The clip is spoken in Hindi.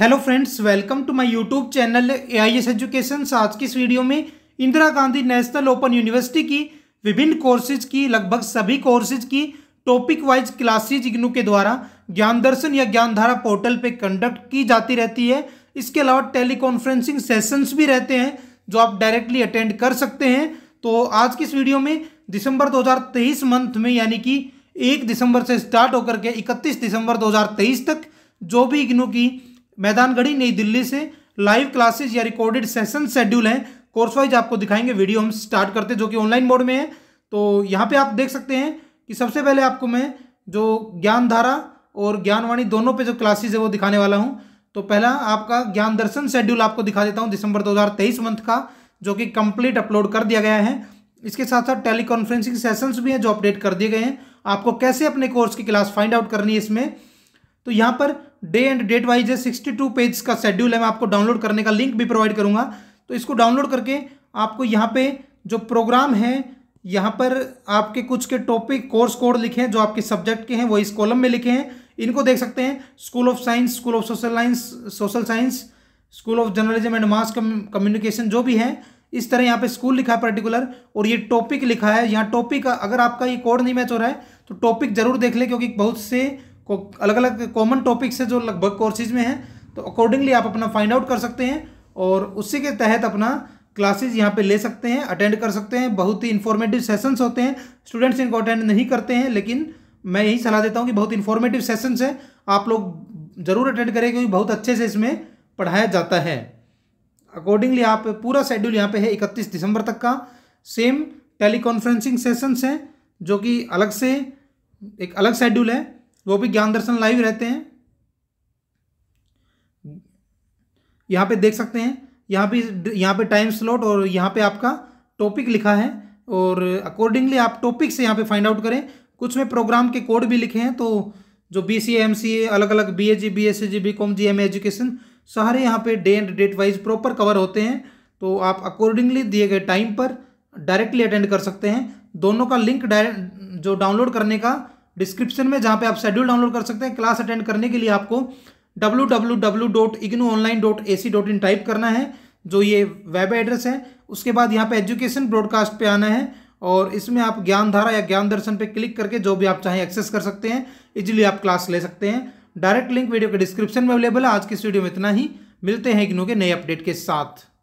hello friends welcome to my YouTube channel AIS education आज की इस वीडियो में Indira Gandhi national open university की विभिन्न कोर्सेज की लगभग सभी कोर्सेज की टॉपिक वाइज क्लासेज इग्नू के द्वारा ज्ञान दर्शन या ज्ञानधारा पोर्टल पे कंडक्ट की जाती रहती है इसके अलावा टेलीकॉन्फ्रेंसिंग सेशंस भी रहते हैं जो आप डायरेक्टली अटेंड कर सकते हैं तो आज की इस वीडियो में दिसंबर दो मंथ में यानी कि एक दिसंबर से स्टार्ट होकर के इकतीस दिसंबर दो तक जो भी इग्नू की मैदानगढ़ी नई दिल्ली से लाइव क्लासेज या रिकॉर्डेड सेशन शेड्यूल हैं कोर्स वाइज आपको दिखाएंगे वीडियो हम स्टार्ट करते जो कि ऑनलाइन मोड में है तो यहाँ पे आप देख सकते हैं कि सबसे पहले आपको मैं जो ज्ञान धारा और ज्ञानवाणी दोनों पे जो क्लासेस है वो दिखाने वाला हूँ तो पहला आपका ज्ञान दर्शन शेड्यूल आपको दिखा देता हूँ दिसंबर 2023 मंथ का जो कि कंप्लीट अपलोड कर दिया गया है इसके साथ साथ टेली कॉन्फ्रेंसिंग सेशंस भी हैं जो अपडेट कर दिए गए हैं आपको कैसे अपने कोर्स की क्लास फाइंड आउट करनी है इसमें तो यहाँ पर डे एंड डेट वाइज है सिक्सटी टू पेज का शेड्यूल है मैं आपको डाउनलोड करने का लिंक भी प्रोवाइड करूँगा तो इसको डाउनलोड करके आपको यहाँ पे जो प्रोग्राम है यहाँ पर आपके कुछ के टॉपिक कोर्स कोड लिखे हैं जो आपके सब्जेक्ट के हैं वो इस कॉलम में लिखे हैं इनको देख सकते हैं school of science school of social science social science school of journalism and mass communication जो भी है इस तरह यहाँ पे स्कूल लिखा है पर्टिकुलर और ये टॉपिक लिखा है यहाँ टॉपिक अगर आपका ये कोड नहीं मैच हो रहा है तो टॉपिक जरूर देख लें क्योंकि बहुत से को अलग अलग कॉमन टॉपिक्स है जो लगभग कोर्सेज में हैं तो अकॉर्डिंगली आप अपना फाइंड आउट कर सकते हैं और उसी के तहत अपना क्लासेज यहाँ पे ले सकते हैं अटेंड कर सकते हैं बहुत ही इन्फॉर्मेटिव सेशंस होते हैं स्टूडेंट्स इनको अटेंड नहीं करते हैं लेकिन मैं यही सलाह देता हूँ कि बहुत इन्फॉर्मेटिव सेशंस हैं आप लोग ज़रूर अटेंड करें क्योंकि बहुत अच्छे से इसमें पढ़ाया जाता है अकॉर्डिंगली आप पूरा शेड्यूल यहाँ पर है इकतीस दिसंबर तक का सेम टेलीकॉन्फ्रेंसिंग सेसन्स हैं जो कि अलग से एक अलग शेड्यूल है वो भी ज्ञान दर्शन लाइव रहते हैं यहाँ पे देख सकते हैं यहाँ पे यहाँ पे टाइम स्लॉट और यहाँ पे आपका टॉपिक लिखा है और अकॉर्डिंगली आप टॉपिक से यहाँ पे फाइंड आउट करें कुछ में प्रोग्राम के कोड भी लिखे हैं तो जो B C M C A अलग अलग B A G B S C G B com G M education सारे यहाँ पे day and date wise proper cover होते हैं तो आप अकॉर्डिंगली दिए गए टाइम पर डायरेक्टली अटेंड कर सकते हैं दोनों का लिंक डायरेक्ट जो डाउनलोड करने का डिस्क्रिप्शन में जहाँ पे आप शेड्यूल डाउनलोड कर सकते हैं क्लास अटेंड करने के लिए आपको W W W dot IGNOU online dot A C dot in type करना है जो ये वेब एड्रेस है उसके बाद यहाँ पे एजुकेशन ब्रॉडकास्ट पे आना है और इसमें आप ज्ञान धारा या ज्ञान दर्शन पे क्लिक करके जो भी आप चाहें एक्सेस कर सकते हैं इजीली आप क्लास ले सकते हैं डायरेक्ट लिंक वीडियो के डिस्क्रिप्शन में अवेलेबल है आज की इस वीडियो में इतना ही मिलते हैं इग्नू के नए अपडेट के साथ